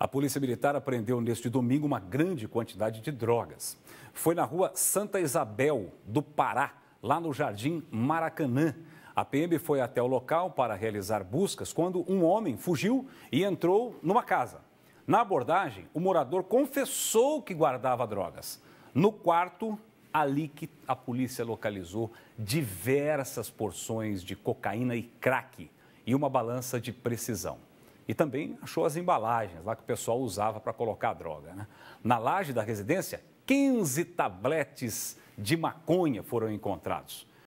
A Polícia Militar apreendeu neste domingo uma grande quantidade de drogas. Foi na rua Santa Isabel, do Pará, lá no Jardim Maracanã. A PM foi até o local para realizar buscas quando um homem fugiu e entrou numa casa. Na abordagem, o morador confessou que guardava drogas. No quarto, ali que a polícia localizou diversas porções de cocaína e crack e uma balança de precisão e também achou as embalagens lá que o pessoal usava para colocar a droga. Né? Na laje da residência, 15 tabletes de maconha foram encontrados.